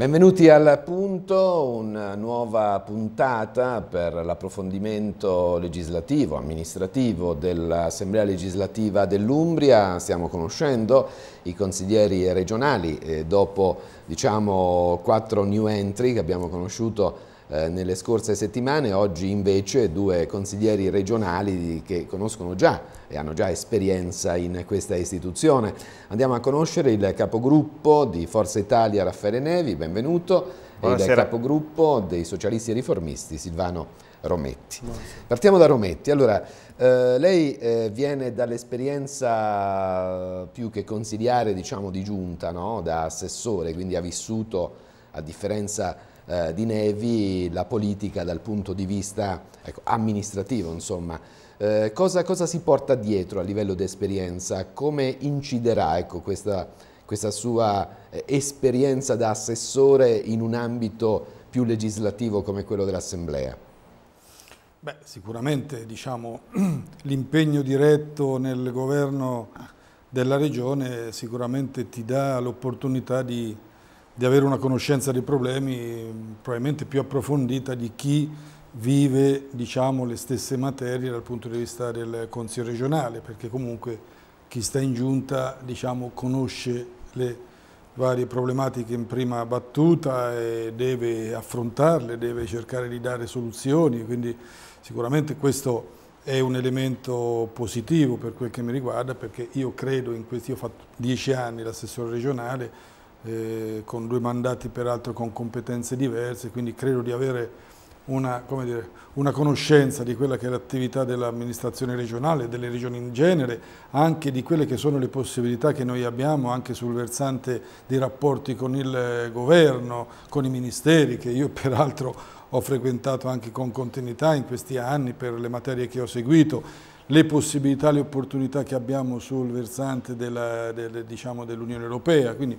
Benvenuti al punto, una nuova puntata per l'approfondimento legislativo, amministrativo dell'Assemblea legislativa dell'Umbria. Stiamo conoscendo i consiglieri regionali eh, dopo diciamo quattro new entry che abbiamo conosciuto eh, nelle scorse settimane, oggi invece due consiglieri regionali che conoscono già e hanno già esperienza in questa istituzione. Andiamo a conoscere il capogruppo di Forza Italia Raffaele Nevi, benvenuto, Buonasera. e il capogruppo dei socialisti e riformisti Silvano Rometti. Partiamo da Rometti. Allora, eh, lei eh, viene dall'esperienza più che consigliare diciamo, di giunta, no? da assessore, quindi ha vissuto, a differenza eh, di Nevi la politica dal punto di vista ecco, amministrativo, insomma. Eh, cosa, cosa, si porta dietro a livello di esperienza? Come inciderà ecco, questa, questa, sua eh, esperienza da assessore in un ambito più legislativo come quello dell'Assemblea? Beh, sicuramente diciamo, l'impegno diretto nel governo della regione sicuramente ti dà l'opportunità di di avere una conoscenza dei problemi probabilmente più approfondita di chi vive diciamo, le stesse materie dal punto di vista del Consiglio regionale, perché comunque chi sta in giunta diciamo, conosce le varie problematiche in prima battuta e deve affrontarle, deve cercare di dare soluzioni, quindi sicuramente questo è un elemento positivo per quel che mi riguarda perché io credo in questi, io ho fatto dieci anni l'assessore regionale, eh, con due mandati peraltro con competenze diverse, quindi credo di avere una, dire, una conoscenza di quella che è l'attività dell'amministrazione regionale, delle regioni in genere, anche di quelle che sono le possibilità che noi abbiamo anche sul versante dei rapporti con il eh, governo, con i ministeri, che io peraltro ho frequentato anche con continuità in questi anni per le materie che ho seguito, le possibilità, le opportunità che abbiamo sul versante diciamo, dell'Unione diciamo, dell Europea. Quindi,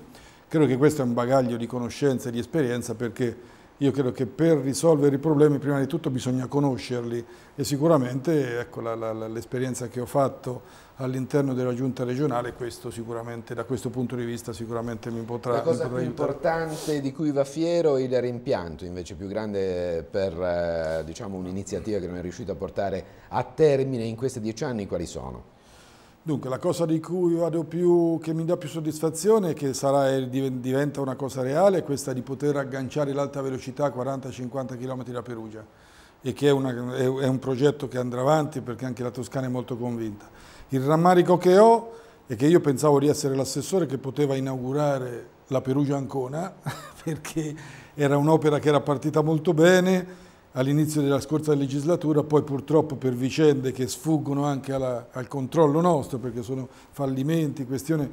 Credo che questo è un bagaglio di conoscenza e di esperienza perché io credo che per risolvere i problemi prima di tutto bisogna conoscerli e sicuramente ecco, l'esperienza che ho fatto all'interno della giunta regionale questo sicuramente da questo punto di vista sicuramente mi potrà La cosa più aiutare. importante di cui va fiero è il rimpianto invece più grande per eh, diciamo, un'iniziativa che non è riuscita a portare a termine in questi dieci anni quali sono? Dunque, la cosa di cui vado più, che mi dà più soddisfazione, e che sarà, diventa una cosa reale, è questa di poter agganciare l'alta velocità a 40-50 km da Perugia e che è, una, è un progetto che andrà avanti perché anche la Toscana è molto convinta. Il rammarico che ho è che io pensavo di essere l'assessore che poteva inaugurare la Perugia Ancona perché era un'opera che era partita molto bene, all'inizio della scorsa legislatura, poi purtroppo per vicende che sfuggono anche alla, al controllo nostro, perché sono fallimenti, questioni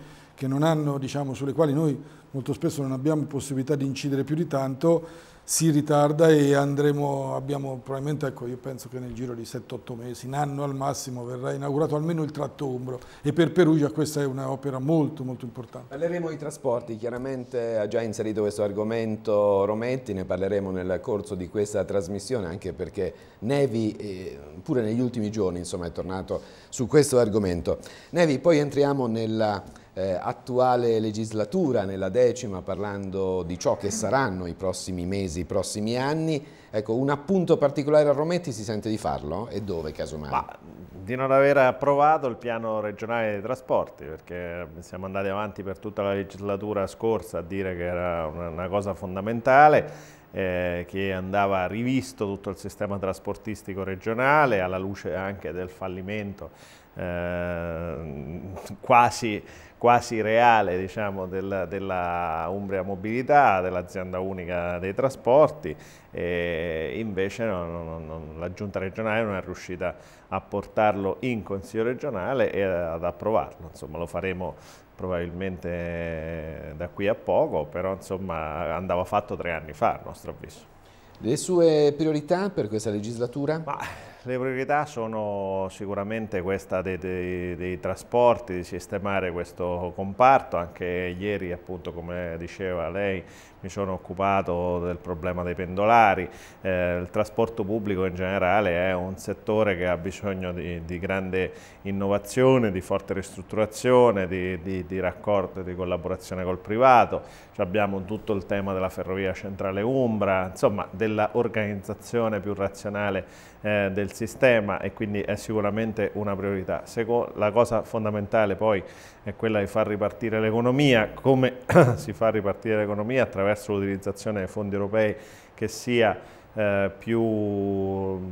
hanno, diciamo, sulle quali noi molto spesso non abbiamo possibilità di incidere più di tanto, si ritarda e andremo, abbiamo probabilmente, ecco io penso che nel giro di 7-8 mesi, un anno al massimo verrà inaugurato almeno il tratto umbro e per Perugia questa è un'opera molto molto importante. Parleremo di trasporti, chiaramente ha già inserito questo argomento Rometti, ne parleremo nel corso di questa trasmissione anche perché Nevi eh, pure negli ultimi giorni insomma, è tornato su questo argomento. Nevi, poi entriamo nella eh, attuale legislatura, nella decima, parlando di ciò che saranno i prossimi mesi, i prossimi anni. Ecco, un appunto particolare a Rometti si sente di farlo? E dove, casomai? Ma, di non aver approvato il piano regionale dei trasporti, perché siamo andati avanti per tutta la legislatura scorsa a dire che era una cosa fondamentale, eh, che andava rivisto tutto il sistema trasportistico regionale alla luce anche del fallimento eh, quasi quasi reale diciamo, della, della Umbria Mobilità, dell'azienda unica dei trasporti, e invece non, non, non, la giunta regionale non è riuscita a portarlo in consiglio regionale e ad approvarlo, insomma lo faremo probabilmente da qui a poco, però insomma andava fatto tre anni fa a nostro avviso. Le sue priorità per questa legislatura? Ma... Le priorità sono sicuramente questa dei, dei, dei, trasporti, di sistemare questo comparto, anche ieri appunto come diceva lei mi sono occupato del problema dei pendolari, eh, il trasporto pubblico in generale è un settore che ha bisogno di, di grande innovazione, di forte ristrutturazione, di, di, di raccordo e di collaborazione col privato, cioè abbiamo tutto il tema della ferrovia centrale Umbra, insomma dell'organizzazione più razionale eh, del sistema e quindi è sicuramente una priorità. Seco la cosa fondamentale poi è quella di far ripartire l'economia, come si fa a ripartire l'economia attraverso l'utilizzazione dei fondi europei che sia eh, più, mm,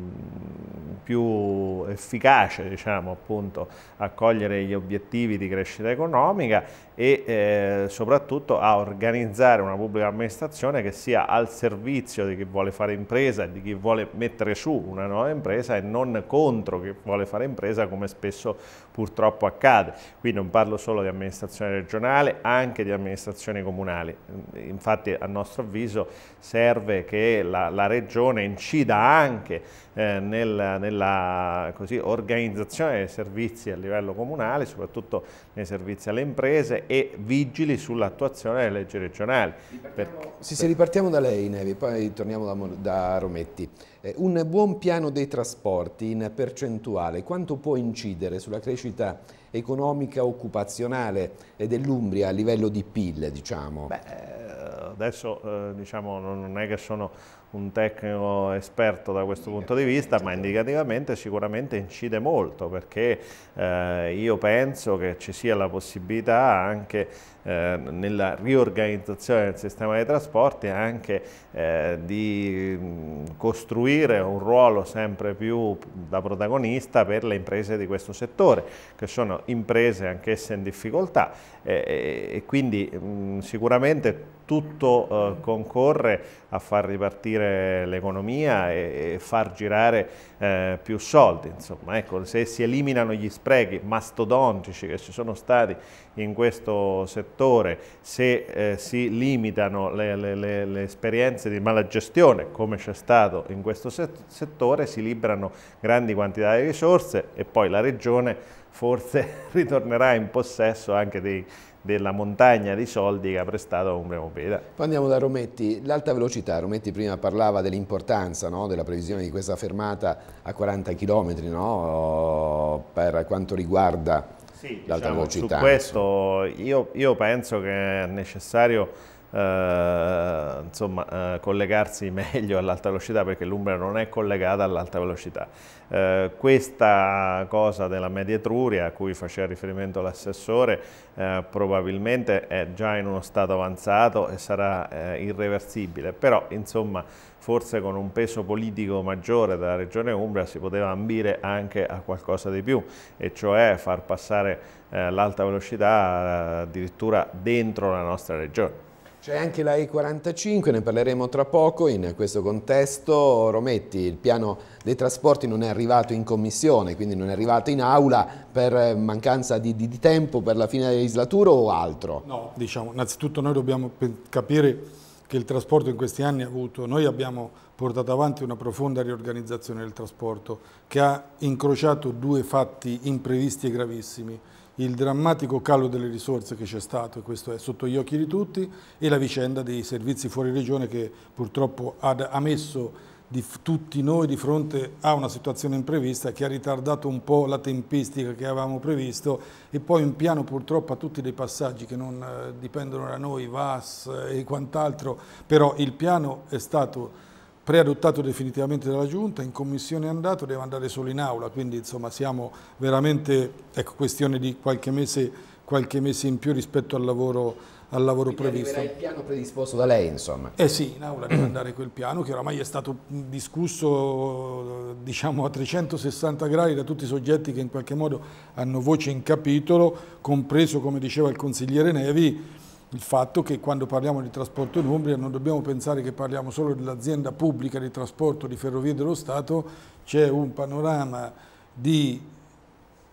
più, efficace diciamo, appunto, a cogliere gli obiettivi di crescita economica e eh, soprattutto a organizzare una pubblica amministrazione che sia al servizio di chi vuole fare impresa e di chi vuole mettere su una nuova impresa e non contro chi vuole fare impresa come spesso purtroppo accade. Qui non parlo solo di amministrazione regionale, anche di amministrazioni comunali. Infatti a nostro avviso serve che la, la regione regione incida anche eh, nella, nella così, organizzazione dei servizi a livello comunale, soprattutto nei servizi alle imprese e vigili sull'attuazione delle leggi regionali. Ripartiamo... Sì, se ripartiamo da lei Nevi, poi torniamo da, da Rometti. Eh, un buon piano dei trasporti in percentuale, quanto può incidere sulla crescita economica occupazionale dell'Umbria a livello di PIL, diciamo? Beh, eh, adesso eh, diciamo, non è che sono un tecnico esperto da questo punto di vista, ma certo. indicativamente sicuramente incide molto perché eh, io penso che ci sia la possibilità anche eh, nella riorganizzazione del sistema dei trasporti anche eh, di costruire un ruolo sempre più da protagonista per le imprese di questo settore, che sono imprese anch'esse in difficoltà e quindi mh, sicuramente tutto eh, concorre a far ripartire l'economia e, e, far girare eh, più soldi. Insomma, ecco, se si eliminano gli sprechi mastodontici che ci sono stati in questo settore, se eh, si limitano le, le, le, le, esperienze di malagestione come c'è stato in questo settore, si liberano grandi quantità di risorse e poi la Regione forse ritornerà in possesso anche dei della montagna di soldi che ha prestato a Umbria Mopeda. Poi andiamo da Rometti, l'alta velocità, Rometti prima parlava dell'importanza no? della previsione di questa fermata a 40 km no? per quanto riguarda sì, l'alta diciamo, velocità. Su questo io, io penso che è necessario eh, insomma, eh, collegarsi meglio all'alta velocità perché l'Umbria non è collegata all'alta velocità. Eh, questa cosa della media Etruria a cui faceva riferimento l'assessore eh, probabilmente è già in uno stato avanzato e sarà eh, irreversibile, però insomma forse con un peso politico maggiore della regione Umbria si poteva ambire anche a qualcosa di più e cioè far passare l'alta velocità addirittura dentro la nostra regione. C'è anche la E45, ne parleremo tra poco, in questo contesto Rometti, il piano dei trasporti non è arrivato in commissione, quindi non è arrivato in aula per eh, mancanza di, di, di tempo per la fine della legislatura o altro? No, diciamo, innanzitutto noi dobbiamo capire che il trasporto in questi anni ha avuto, noi abbiamo portato avanti una profonda riorganizzazione del trasporto che ha incrociato due fatti imprevisti e gravissimi, il drammatico calo delle risorse che c'è stato, e questo è sotto gli occhi di tutti, e la vicenda dei servizi fuori regione che purtroppo ha messo tutti noi di fronte a una situazione imprevista che ha ritardato un po' la tempistica che avevamo previsto e poi un piano purtroppo a tutti dei passaggi che non eh, dipendono da noi, VAS eh, e quant'altro, però il piano è stato preadottato definitivamente dalla Giunta, in commissione è andato, deve andare solo in aula, quindi insomma siamo veramente, ecco, questione di qualche mese, qualche mese in più rispetto al lavoro, al lavoro previsto. il piano predisposto da lei, insomma. Eh sì, in aula deve andare quel piano che oramai è stato discusso, diciamo, a 360 gradi da tutti i soggetti che in qualche modo hanno voce in capitolo, compreso, come diceva il consigliere Nevi, il fatto che quando parliamo di trasporto in Umbria non dobbiamo pensare che parliamo solo dell'azienda pubblica di trasporto di Ferrovie dello Stato, c'è un panorama di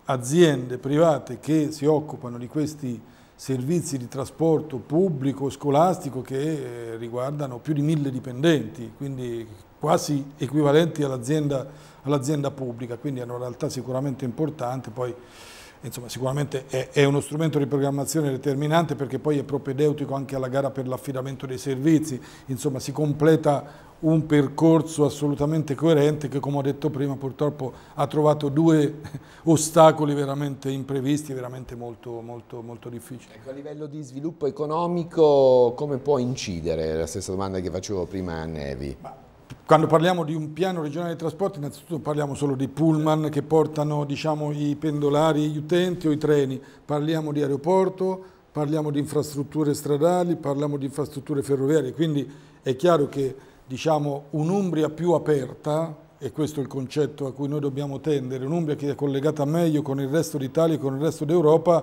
aziende private che si occupano di questi servizi di trasporto pubblico scolastico che eh, riguardano più di mille dipendenti, quindi quasi equivalenti all'azienda all pubblica, quindi è una realtà sicuramente importante. Poi, insomma, sicuramente è, è, uno strumento di programmazione determinante perché poi è propedeutico anche alla gara per l'affidamento dei servizi, insomma si completa un percorso assolutamente coerente che come ho detto prima purtroppo ha trovato due ostacoli veramente imprevisti, veramente molto, molto, molto difficili. Ecco, a livello di sviluppo economico come può incidere? La stessa domanda che facevo prima a Nevi. Ma quando parliamo di un piano regionale dei trasporti, innanzitutto parliamo solo di pullman che portano diciamo, i pendolari, gli utenti o i treni, parliamo di aeroporto, parliamo di infrastrutture stradali, parliamo di infrastrutture ferroviarie, quindi è chiaro che diciamo, un'Umbria più aperta, e questo è il concetto a cui noi dobbiamo tendere, un'Umbria che è collegata meglio con il resto d'Italia e con il resto d'Europa,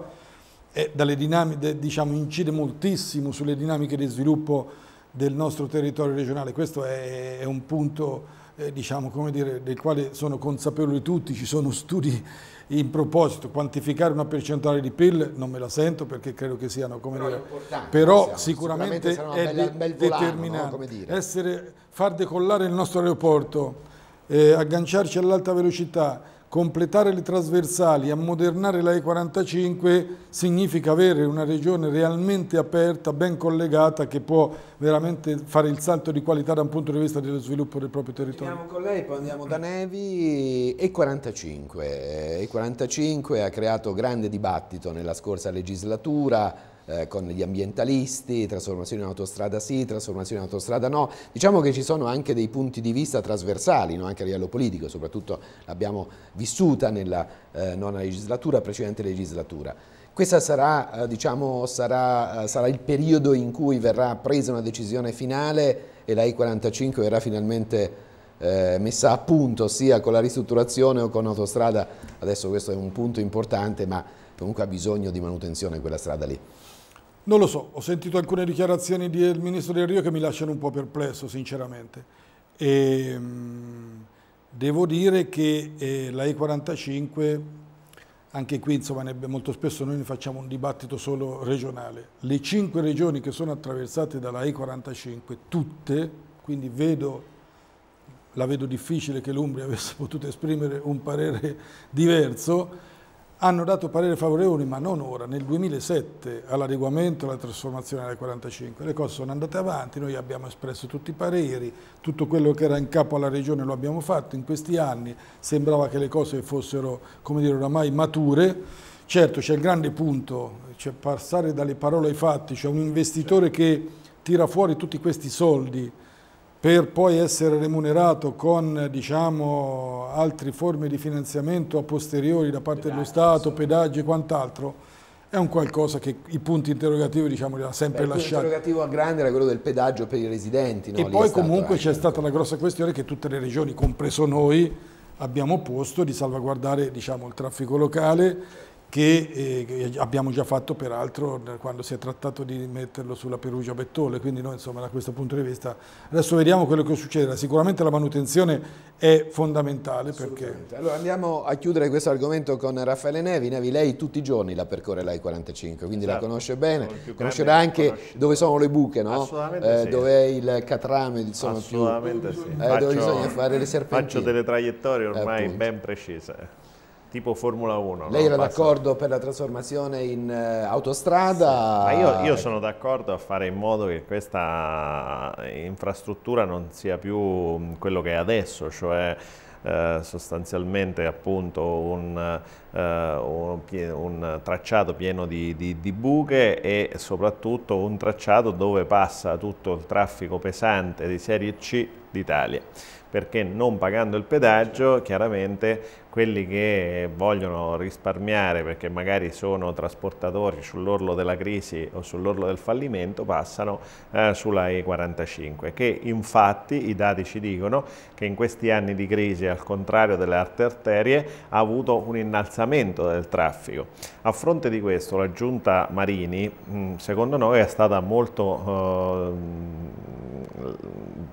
diciamo, incide moltissimo sulle dinamiche di sviluppo del nostro territorio regionale. Questo è, è un punto eh, diciamo, dire, del quale sono consapevoli tutti, ci sono studi in proposito. Quantificare una percentuale di PIL non me la sento perché credo che siano come però, dire, però siamo, sicuramente, sicuramente è bella, determinante. Volano, no? Essere, far decollare il nostro aeroporto, eh, agganciarci all'alta velocità, completare le trasversali, ammodernare la E45 significa avere una regione realmente aperta, ben collegata, che può veramente fare il salto di qualità da un punto di vista dello sviluppo del proprio territorio. Andiamo con lei, poi andiamo da Nevi. E45. E45 eh, ha creato grande dibattito nella scorsa legislatura, eh, con gli ambientalisti, trasformazione in autostrada sì, trasformazione in autostrada no. Diciamo che ci sono anche dei punti di vista trasversali, no? anche a livello politico, soprattutto l'abbiamo vissuta nella eh, nona legislatura, precedente legislatura. Questo sarà, eh, diciamo, sarà, eh, sarà il periodo in cui verrà presa una decisione finale e la I-45 verrà finalmente eh, messa a punto sia con la ristrutturazione o con autostrada, adesso questo è un punto importante ma comunque ha bisogno di manutenzione quella strada lì. Non lo so, ho sentito alcune dichiarazioni del ministro Del Rio che mi lasciano un po' perplesso, sinceramente. E, ehm, devo dire che eh, la E45, anche qui insomma, ne, molto spesso noi ne facciamo un dibattito solo regionale, le cinque regioni che sono attraversate dalla E45, tutte, quindi vedo, la vedo difficile che l'Umbria avesse potuto esprimere un parere diverso, hanno dato parere favorevole, ma non ora, nel 2007 all'adeguamento e alla trasformazione della 45. Le cose sono andate avanti, noi abbiamo espresso tutti i pareri, tutto quello che era in capo alla Regione lo abbiamo fatto in questi anni, sembrava che le cose fossero, come dire, oramai mature. Certo, c'è il grande punto, c'è passare dalle parole ai fatti, c'è un investitore che tira fuori tutti questi soldi per poi essere remunerato con diciamo, altre forme di finanziamento a posteriori da parte pedaggi, dello Stato, pedaggi e quant'altro, è un qualcosa che i punti interrogativi diciamo, li ha sempre Beh, lasciati. L'interrogativo a grande era quello del pedaggio per i residenti. No? E Lì poi comunque c'è stata la grossa questione che tutte le regioni, compreso noi, abbiamo posto di salvaguardare diciamo, il traffico locale che eh, abbiamo già fatto peraltro quando si è trattato di metterlo sulla Perugia Bettole, quindi noi insomma da questo punto di vista adesso vediamo quello che succederà, sicuramente la manutenzione è fondamentale perché... Allora andiamo a chiudere questo argomento con Raffaele Nevi, Nevi lei tutti i giorni la percorre la 45 quindi esatto. la conosce bene, conoscerà anche conosce. dove sono le buche, no? eh, sì. dove è il catrame, insomma, più, sì. eh, faccio, dove bisogna fare le serpentine. Faccio delle traiettorie ormai ben precise tipo Formula 1. Lei no? era d'accordo per la trasformazione in uh, autostrada? Sì. Io, io, ecco. sono d'accordo a fare in modo che questa infrastruttura non sia più mm, quello che è adesso, cioè eh, sostanzialmente appunto un, eh, un, un tracciato pieno di, di, di, buche e soprattutto un tracciato dove passa tutto il traffico pesante di serie C d'Italia perché non pagando il pedaggio chiaramente quelli che vogliono risparmiare perché magari sono trasportatori sull'orlo della crisi o sull'orlo del fallimento passano eh, sulla E45 che infatti i dati ci dicono che in questi anni di crisi al contrario delle altre arterie ha avuto un innalzamento del traffico. A fronte di questo la giunta Marini mm, secondo noi è stata molto eh,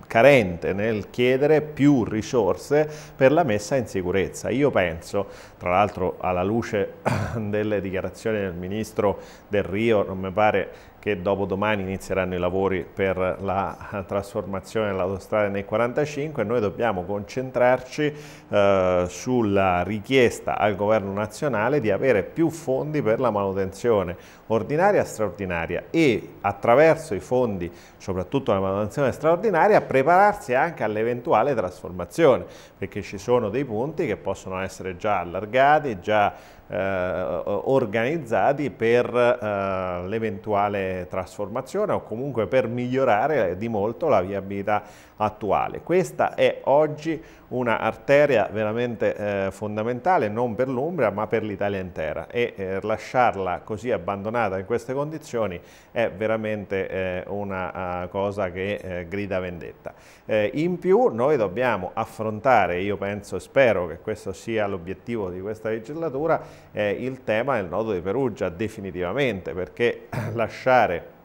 carente nel chiedere più risorse per la messa in sicurezza. Io penso, tra l'altro alla luce delle dichiarazioni del Ministro del Rio, non mi pare che dopo domani inizieranno i lavori per la trasformazione dell'autostrada nei 45 noi dobbiamo concentrarci eh, sulla richiesta al governo nazionale di avere più fondi per la manutenzione ordinaria e straordinaria e attraverso i fondi soprattutto la manutenzione straordinaria prepararsi anche all'eventuale trasformazione perché ci sono dei punti che possono essere già allargati, già eh, organizzati per eh, l'eventuale trasformazione o comunque per migliorare di molto la viabilità attuale. Questa è oggi una arteria veramente eh, fondamentale non per l'Umbria ma per l'Italia intera e eh, lasciarla così abbandonata in queste condizioni è veramente eh, una uh, cosa che eh, grida vendetta. Eh, in più noi dobbiamo affrontare, io penso e spero che questo sia l'obiettivo di questa legislatura, il tema del nodo di Perugia definitivamente perché lasciare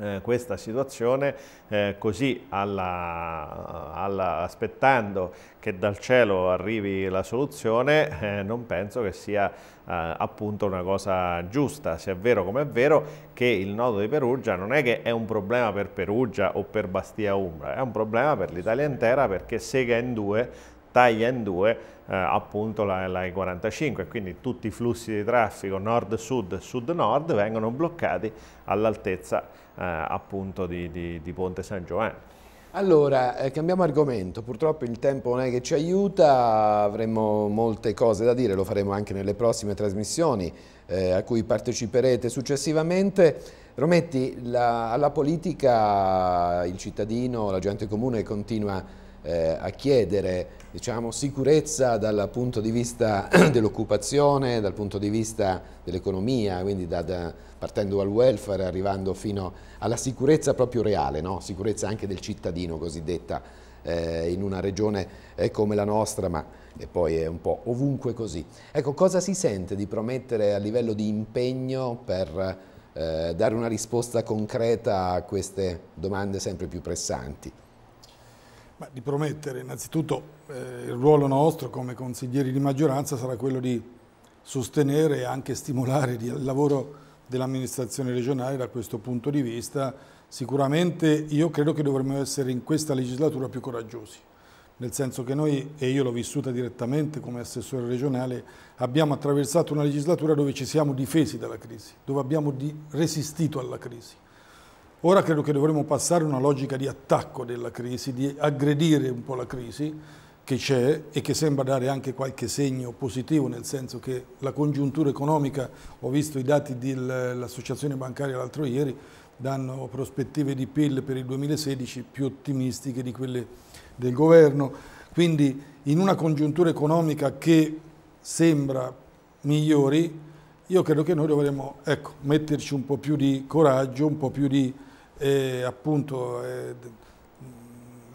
eh, questa situazione eh, così alla, alla, aspettando che dal cielo arrivi la soluzione eh, non penso che sia eh, appunto una cosa giusta se è vero come è vero che il nodo di Perugia non è che è un problema per Perugia o per Bastia Umbra è un problema per l'Italia intera perché sega in due taglia in due eh, appunto la, la E45, quindi tutti i flussi di traffico nord-sud, sud-nord vengono bloccati all'altezza eh, appunto di, di, di Ponte San Giovanni. Allora, eh, cambiamo argomento, purtroppo il tempo non è che ci aiuta, avremo molte cose da dire, lo faremo anche nelle prossime trasmissioni eh, a cui parteciperete successivamente. Rometti, la, alla politica il cittadino, la gente comune continua a eh, a chiedere diciamo, sicurezza dal punto di vista dell'occupazione, dal punto di vista dell'economia, quindi da, da, partendo dal welfare arrivando fino alla sicurezza proprio reale, no? sicurezza anche del cittadino cosiddetta eh, in una regione eh, come la nostra, ma poi è un po' ovunque così. Ecco, cosa si sente di promettere a livello di impegno per eh, dare una risposta concreta a queste domande sempre più pressanti? Ma di promettere, innanzitutto eh, il ruolo nostro come consiglieri di maggioranza sarà quello di sostenere e anche stimolare il lavoro dell'amministrazione regionale da questo punto di vista. Sicuramente io credo che dovremmo essere in questa legislatura più coraggiosi, nel senso che noi, e io l'ho vissuta direttamente come assessore regionale, abbiamo attraversato una legislatura dove ci siamo difesi dalla crisi, dove abbiamo resistito alla crisi Ora credo che dovremmo passare a una logica di attacco della crisi, di aggredire un po' la crisi che c'è e che sembra dare anche qualche segno positivo, nel senso che la congiuntura economica, ho visto i dati dell'Associazione bancaria l'altro ieri, danno prospettive di PIL per il 2016 più ottimistiche di quelle del governo. Quindi in una congiuntura economica che sembra migliori, io credo che noi dovremmo ecco, metterci un po' più di coraggio, un po' più di e appunto eh,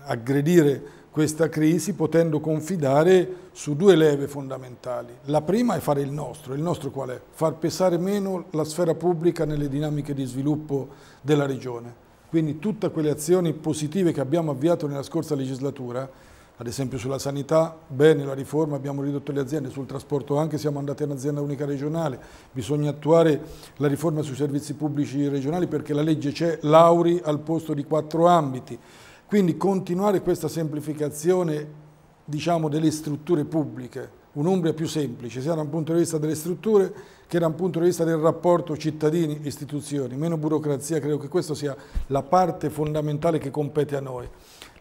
aggredire questa crisi potendo confidare su due leve fondamentali. La prima è fare il nostro. Il nostro qual è? Far pesare meno la sfera pubblica nelle dinamiche di sviluppo della regione. Quindi tutte quelle azioni positive che abbiamo avviato nella scorsa legislatura ad esempio sulla sanità, bene la riforma, abbiamo ridotto le aziende, sul trasporto anche siamo andati in azienda unica regionale, bisogna attuare la riforma sui servizi pubblici regionali perché la legge c'è, lauri al posto di quattro ambiti, quindi continuare questa semplificazione diciamo, delle strutture pubbliche, un'Umbria più semplice, sia da un punto di vista delle strutture che da un punto di vista del rapporto cittadini-istituzioni, meno burocrazia, credo che questa sia la parte fondamentale che compete a noi.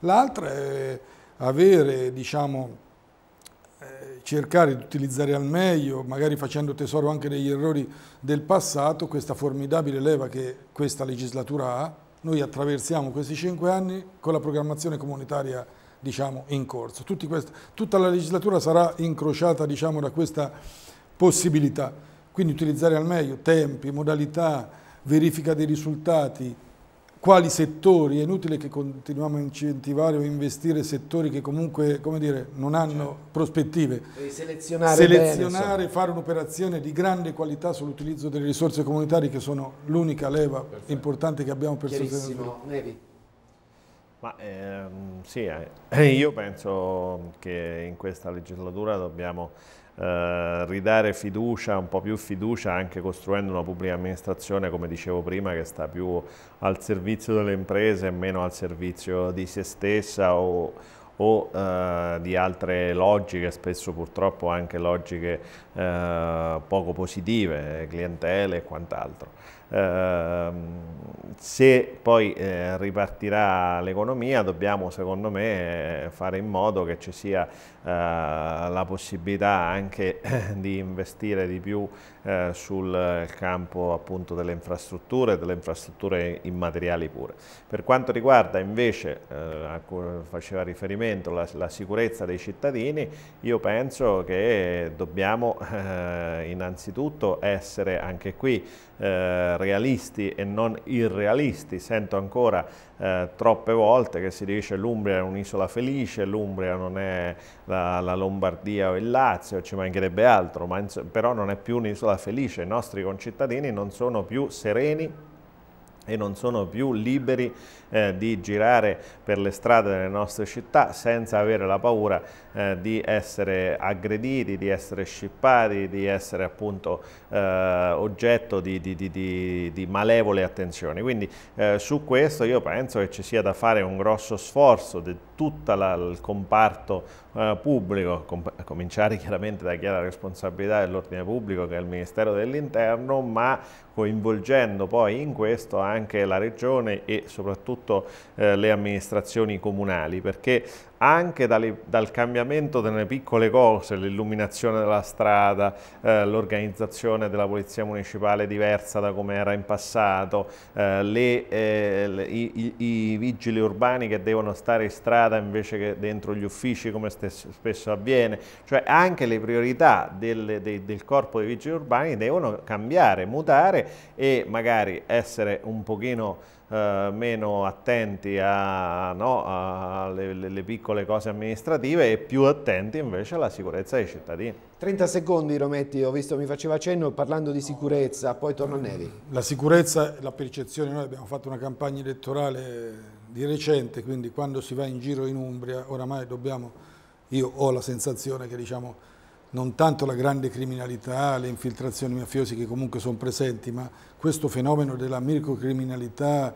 L'altra è avere, diciamo, eh, cercare di utilizzare al meglio, magari facendo tesoro anche degli errori del passato, questa formidabile leva che questa legislatura ha. Noi attraversiamo questi cinque anni con la programmazione comunitaria diciamo, in corso. Questi, tutta la legislatura sarà incrociata diciamo, da questa possibilità, quindi utilizzare al meglio tempi, modalità, verifica dei risultati, quali settori, è inutile che continuiamo a incentivare o investire settori che comunque dire, non hanno certo. prospettive. selezionare, selezionare bene, fare un'operazione di grande qualità sull'utilizzo delle risorse comunitarie che sono l'unica leva Perfetto. importante che abbiamo per sostenere. Nevi. Ma ehm, sì, eh, io penso che in questa legislatura dobbiamo eh, ridare fiducia, un po' più fiducia anche costruendo una pubblica amministrazione, come dicevo prima, che sta più al servizio delle imprese e meno al servizio di se stessa o, o eh, di altre logiche, spesso purtroppo anche logiche eh, poco positive, clientele e quant'altro. Eh, se poi eh, ripartirà l'economia dobbiamo secondo me eh, fare in modo che ci sia eh, la possibilità anche di investire di più eh, sul campo appunto delle infrastrutture, delle infrastrutture immateriali pure. Per quanto riguarda invece, eh, a cui faceva riferimento, la, la sicurezza dei cittadini, io penso che dobbiamo innanzitutto essere anche qui realisti e non irrealisti, sento ancora troppe volte che si dice l'Umbria è un'isola felice, l'Umbria non è la, la, Lombardia o il Lazio, ci mancherebbe altro, ma però non è più un'isola felice, i nostri concittadini non sono più sereni e non sono più liberi eh, di girare per le strade delle nostre città senza avere la paura eh, di essere aggrediti, di essere scippati, di essere appunto eh, oggetto di, di, di, di, malevole attenzioni. Quindi eh, su questo io penso che ci sia da fare un grosso sforzo di tutto il comparto eh, pubblico, com a cominciare chiaramente da chi ha la responsabilità dell'ordine pubblico che è il Ministero dell'Interno, ma coinvolgendo poi in questo anche la Regione e soprattutto soprattutto eh, le amministrazioni comunali, perché anche dalle, dal cambiamento delle piccole cose, l'illuminazione della strada, eh, l'organizzazione della polizia municipale diversa da come era in passato, eh, le, eh, le, i, i, vigili urbani che devono stare in strada invece che dentro gli uffici come stesso, spesso avviene, cioè anche le priorità del, de, del corpo dei vigili urbani devono cambiare, mutare e magari essere un pochino eh, meno attenti alle no, piccole cose amministrative e più attenti invece alla sicurezza dei cittadini. 30 secondi Rometti, ho visto mi faceva cenno parlando di sicurezza, poi torno a Nevi. La sicurezza, la percezione, noi abbiamo fatto una campagna elettorale di recente, quindi quando si va in giro in Umbria oramai dobbiamo, io ho la sensazione che diciamo non tanto la grande criminalità, le infiltrazioni mafiose che comunque sono presenti, ma questo fenomeno della microcriminalità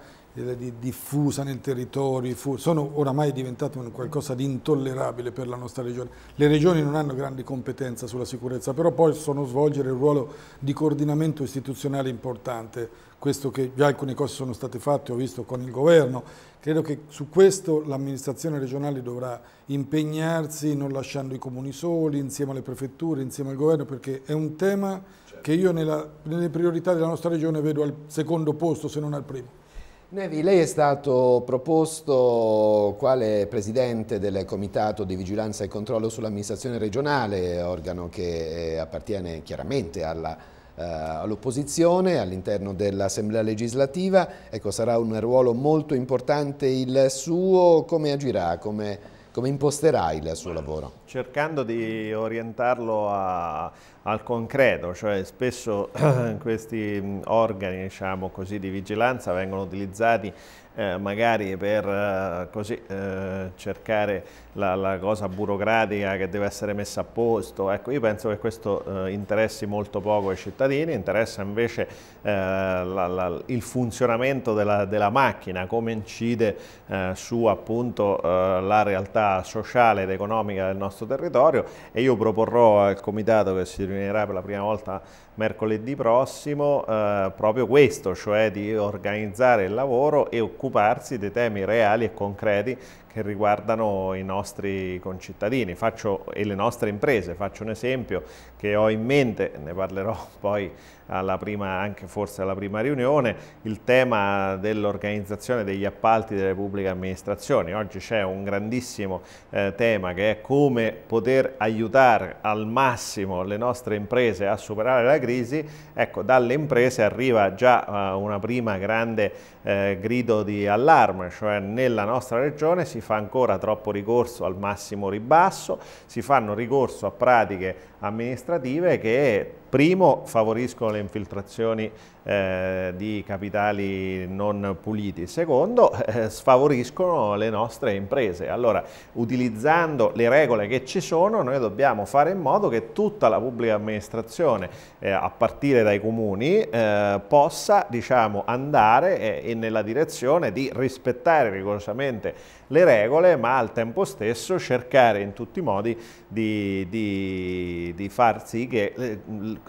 diffusa nel territorio, sono oramai diventate qualcosa di intollerabile per la nostra regione. Le regioni non hanno grandi competenze sulla sicurezza, però possono svolgere un ruolo di coordinamento istituzionale importante questo che già alcune cose sono state fatte, ho visto con il governo, credo che su questo l'amministrazione regionale dovrà impegnarsi non lasciando i comuni soli, insieme alle prefetture, insieme al governo, perché è un tema certo. che io nella, nelle priorità della nostra regione vedo al secondo posto se non al primo. Nevi, lei è stato proposto quale presidente del Comitato di Vigilanza e Controllo sull'amministrazione regionale, organo che eh, appartiene chiaramente alla eh, all'opposizione all'interno dell'Assemblea legislativa. Ecco, sarà un ruolo molto importante il suo, come agirà, come, come imposterà il suo lavoro? cercando di orientarlo a, al concreto, cioè spesso questi mm, organi diciamo così, di vigilanza vengono utilizzati eh, magari per eh, così, eh, cercare la, la, cosa burocratica che deve essere messa a posto. Ecco, io penso che questo eh, interessi molto poco ai cittadini, interessa invece eh, la, la, il funzionamento della, della, macchina, come incide eh, su appunto la realtà sociale ed economica del nostro nostro territorio e io proporrò al comitato che si riunirà per la prima volta mercoledì prossimo eh, proprio questo, cioè di organizzare il lavoro e occuparsi dei temi reali e concreti che riguardano i nostri concittadini faccio, e le nostre imprese. Faccio un esempio che ho in mente, ne parlerò poi alla prima, anche forse alla prima riunione, il tema dell'organizzazione degli appalti delle pubbliche amministrazioni. Oggi c'è un grandissimo eh, tema che è come poter aiutare al massimo le nostre imprese a superare la crisi crisi, ecco, dalle imprese arriva già uh, una prima grande eh, grido di allarme, cioè nella nostra regione si fa ancora troppo ricorso al massimo ribasso, si fanno ricorso a pratiche amministrative che Primo, favoriscono le infiltrazioni eh, di capitali non puliti. Secondo, eh, sfavoriscono le nostre imprese. Allora, utilizzando le regole che ci sono, noi dobbiamo fare in modo che tutta la pubblica amministrazione, eh, a partire dai comuni, eh, possa diciamo, andare in eh, nella direzione di rispettare rigorosamente le regole, ma al tempo stesso cercare in tutti i modi di, di, di far sì che eh,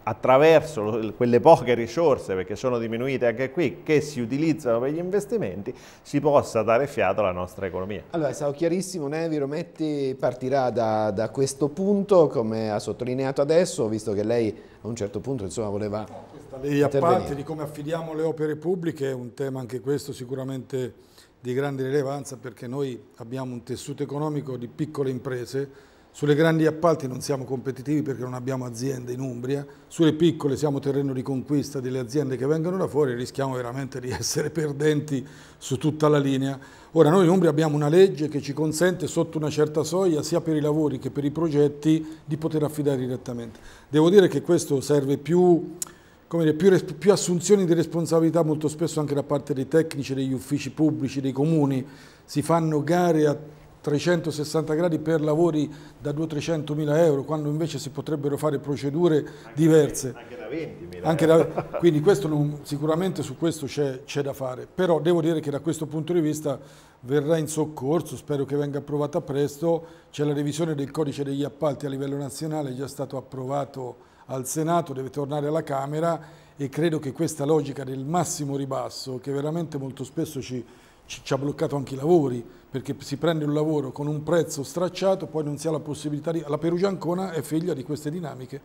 attraverso quelle poche risorse, perché sono diminuite anche qui, che si utilizzano per gli investimenti, si possa dare fiato alla nostra economia. Allora, è stato chiarissimo, Nevi Rometti partirà da, da questo punto, come ha sottolineato adesso, visto che lei a un certo punto insomma, voleva no, Questa lei a parte di come affidiamo le opere pubbliche è un tema anche questo sicuramente di grande rilevanza perché noi abbiamo un tessuto economico di piccole imprese, sulle grandi appalti non siamo competitivi perché non abbiamo aziende in Umbria, sulle piccole siamo terreno di conquista delle aziende che vengono da fuori e rischiamo veramente di essere perdenti su tutta la linea. Ora noi in Umbria abbiamo una legge che ci consente sotto una certa soglia sia per i lavori che per i progetti di poter affidare direttamente. Devo dire che questo serve più come dire, più, più, assunzioni di responsabilità molto spesso anche da parte dei tecnici, degli uffici pubblici, dei comuni, si fanno gare a 360 gradi per lavori da 200-300 mila euro, quando invece si potrebbero fare procedure anche diverse. Da, anche da 20 mila Quindi questo non, sicuramente su questo c'è da fare, però devo dire che da questo punto di vista verrà in soccorso, spero che venga approvata presto, c'è la revisione del codice degli appalti a livello nazionale, è già stato approvato al Senato, deve tornare alla Camera e credo che questa logica del massimo ribasso, che veramente molto spesso ci, ci, ci ha bloccato anche i lavori, perché si prende un lavoro con un prezzo stracciato, poi non si ha la possibilità di... La Perugia Ancona è figlia di queste dinamiche.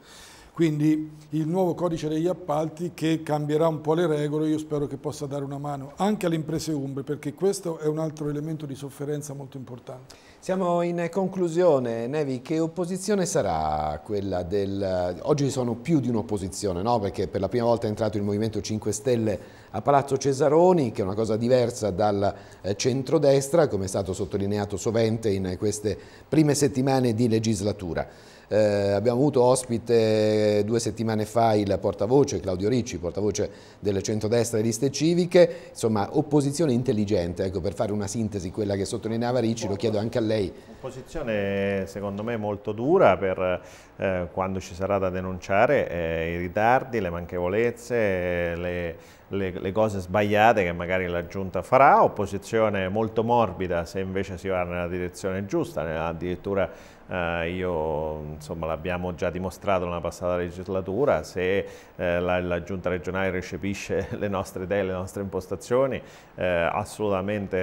Quindi il nuovo codice degli appalti che cambierà un po' le regole, io spero che possa dare una mano anche alle imprese umbre, perché questo è un altro elemento di sofferenza molto importante. Siamo in conclusione, Nevi, che opposizione sarà quella del... Oggi sono più di un'opposizione, no? perché per la prima volta è entrato il Movimento 5 Stelle a Palazzo Cesaroni, che è una cosa diversa dal eh, centrodestra, come è stato sottolineato sovente in queste prime settimane di legislatura. Eh, abbiamo avuto ospite due settimane fa il portavoce Claudio Ricci, portavoce del centrodestra e liste civiche, insomma opposizione intelligente, ecco, per fare una sintesi quella che sottolineava Ricci, lo chiedo anche a lei. Opposizione secondo me molto dura per eh, quando ci sarà da denunciare eh, i ritardi, le manchevolezze, le, le, le, cose sbagliate che magari la Giunta farà, opposizione molto morbida se invece si va nella direzione giusta, addirittura eh, io l'abbiamo già dimostrato nella passata legislatura, se eh, la, la, giunta regionale recepisce le nostre idee, le nostre impostazioni, eh, assolutamente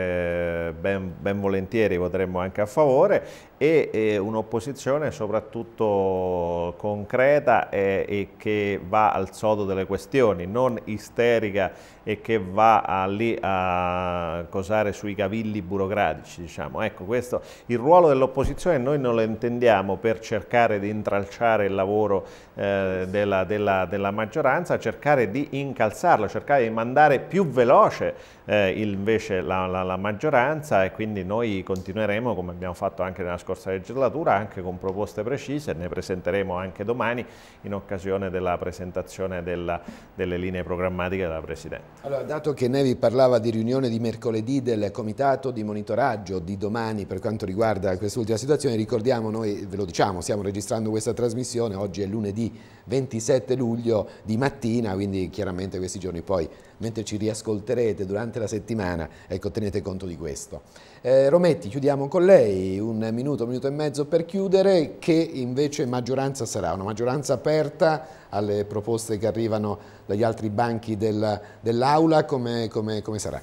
eh, ben, ben, volentieri voteremo anche a favore e, e un'opposizione soprattutto concreta e, e che va al sodo delle questioni, non isterica e che va a, lì a cosare sui cavilli burocratici. Diciamo. Ecco, questo, il ruolo dell'opposizione noi non lo intendiamo per cercare di intralciare il lavoro eh, della, della, della maggioranza, cercare di incalzarlo, cercare di mandare più veloce eh, invece la, la, la, maggioranza e quindi noi continueremo come abbiamo fatto anche nella scorsa legislatura anche con proposte precise, ne presenteremo anche domani in occasione della presentazione della, delle linee programmatiche della Presidente. Allora, dato che Nevi parlava di riunione di mercoledì del comitato di monitoraggio di domani per quanto riguarda quest'ultima situazione, ricordiamo noi, ve lo diciamo, stiamo registrando questa trasmissione, oggi è lunedì 27 luglio di mattina, quindi chiaramente questi giorni poi mentre ci riascolterete durante la settimana, ecco, tenete conto di questo. Eh, Rometti, chiudiamo con lei, un minuto, un minuto e mezzo per chiudere, che invece maggioranza sarà, una maggioranza aperta alle proposte che arrivano dagli altri banchi del, dell'Aula, come, come, come sarà?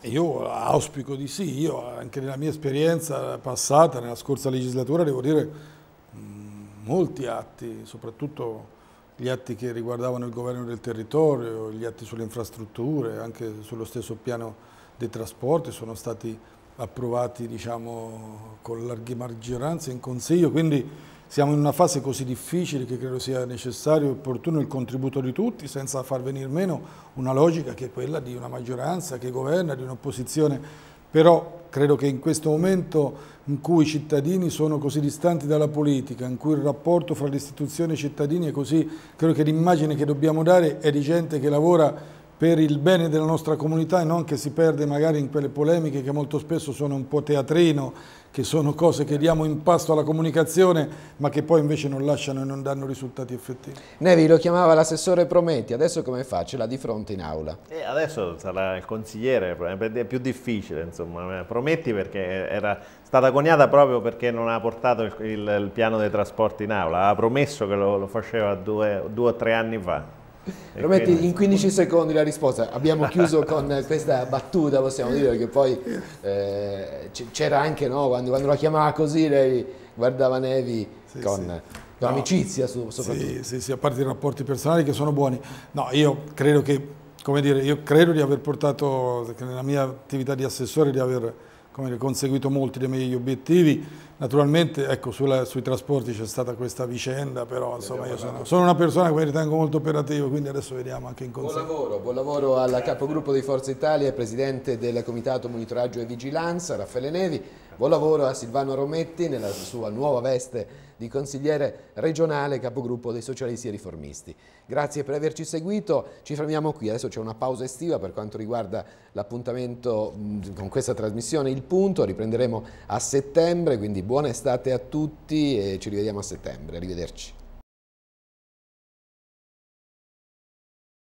io auspico di sì, io anche nella mia esperienza passata, nella scorsa legislatura, devo dire mm, molti atti, soprattutto gli atti che riguardavano il governo del territorio, gli atti sulle infrastrutture, anche sullo stesso piano dei trasporti sono stati approvati diciamo, con larghe maggioranze in Consiglio, quindi siamo in una fase così difficile che credo sia necessario e opportuno il contributo di tutti senza far venir meno una logica che è quella di una maggioranza che governa, di un'opposizione però credo che in questo momento in cui i cittadini sono così distanti dalla politica, in cui il rapporto fra le istituzioni e i cittadini è così, credo che l'immagine che dobbiamo dare è di gente che lavora per il bene della nostra comunità e non che si perde magari in quelle polemiche che molto spesso sono un po' teatrino, che sono cose che diamo in pasto alla comunicazione ma che poi invece non lasciano e non danno risultati effettivi. Nevi lo chiamava l'assessore Prometti, adesso come fa? Ce l'ha di fronte in aula. E eh, adesso sarà il consigliere, è più difficile insomma, eh, Prometti perché era stata coniata proprio perché non ha portato il, il, il piano dei trasporti in aula, ha promesso che lo, lo faceva due, due o tre anni fa. Prometti in 15 secondi la risposta. Abbiamo chiuso con questa battuta, possiamo dire, che poi eh, c'era anche, no? quando, quando, la chiamava così, lei guardava Nevi sì, con... Sì. No, amicizia soprattutto. Sì, sì, sì, a parte i rapporti personali che sono buoni. No, io credo che, come dire, io credo di aver portato, nella mia attività di assessore, di aver dire, conseguito molti dei miei obiettivi Naturalmente ecco, sulla, sui trasporti c'è stata questa vicenda, però insomma, io sono, sono, una persona che ritengo molto operativa, quindi adesso vediamo anche in consiglio. Buon lavoro, buon lavoro al capogruppo di Forza Italia e presidente del Comitato Monitoraggio e Vigilanza, Raffaele Nevi. Buon lavoro a Silvano Rometti nella sua nuova veste di consigliere regionale capogruppo dei socialisti e riformisti. Grazie per averci seguito, ci fermiamo qui, adesso c'è una pausa estiva per quanto riguarda l'appuntamento con questa trasmissione, il punto, riprenderemo a settembre, quindi buona estate a tutti e ci rivediamo a settembre, arrivederci.